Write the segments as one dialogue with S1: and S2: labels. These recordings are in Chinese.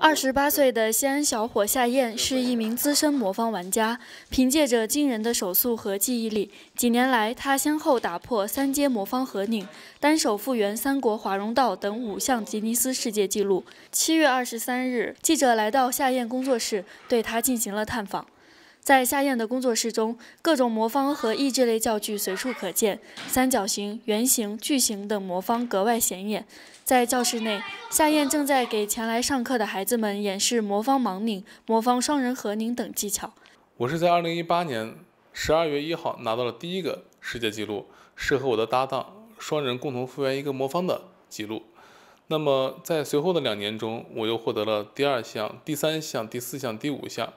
S1: 二十八岁的西安小伙夏彦是一名资深魔方玩家，凭借着惊人的手速和记忆力，几年来他先后打破三阶魔方合拧、单手复原三国华容道等五项吉尼斯世界纪录。七月二十三日，记者来到夏彦工作室，对他进行了探访。在夏燕的工作室中，各种魔方和益智类教具随处可见。三角形、圆形、矩形等魔方格外显眼。在教室内，夏燕正在给前来上课的孩子们演示魔方盲拧、魔方双人合拧等技巧。
S2: 我是在2018年12月1号拿到了第一个世界纪录，是和我的搭档双人共同复原一个魔方的纪录。那么在随后的两年中，我又获得了第二项、第三项、第四项、第五项。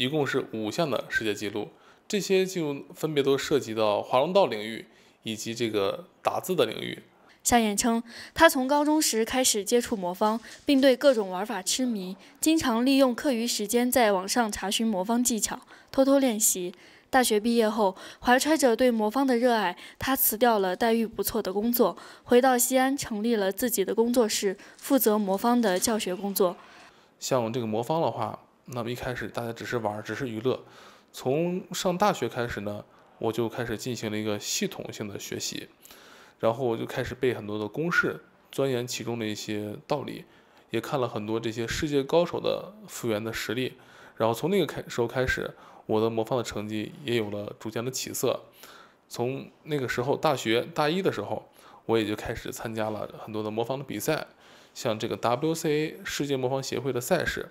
S2: 一共是五项的世界纪录，这些就录分别都涉及到华容道领域以及这个打字的领域。
S1: 夏衍称，他从高中时开始接触魔方，并对各种玩法痴迷，经常利用课余时间在网上查询魔方技巧，偷偷练习。大学毕业后，怀揣着对魔方的热爱，他辞掉了待遇不错的工作，回到西安，成立了自己的工作室，负责魔方的教学工作。
S2: 像这个魔方的话。那么一开始大家只是玩，只是娱乐。从上大学开始呢，我就开始进行了一个系统性的学习，然后我就开始背很多的公式，钻研其中的一些道理，也看了很多这些世界高手的复原的实力。然后从那个开时候开始，我的魔方的成绩也有了逐渐的起色。从那个时候，大学大一的时候，我也就开始参加了很多的魔方的比赛，像这个 WCA 世界魔方协会的赛事。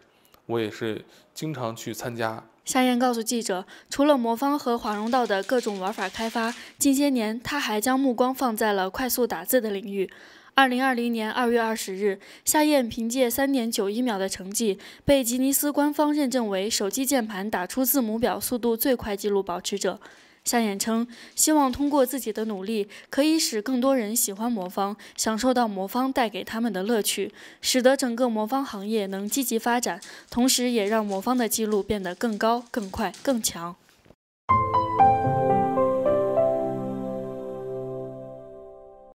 S2: 我也是经常去参加。
S1: 夏燕告诉记者，除了魔方和华容道的各种玩法开发，近些年他还将目光放在了快速打字的领域。二零二零年二月二十日，夏燕凭借三点九一秒的成绩，被吉尼斯官方认证为手机键盘打出字母表速度最快纪录保持者。夏衍称，希望通过自己的努力，可以使更多人喜欢魔方，享受到魔方带给他们的乐趣，使得整个魔方行业能积极发展，同时也让魔方的记录变得更高、更快、更强。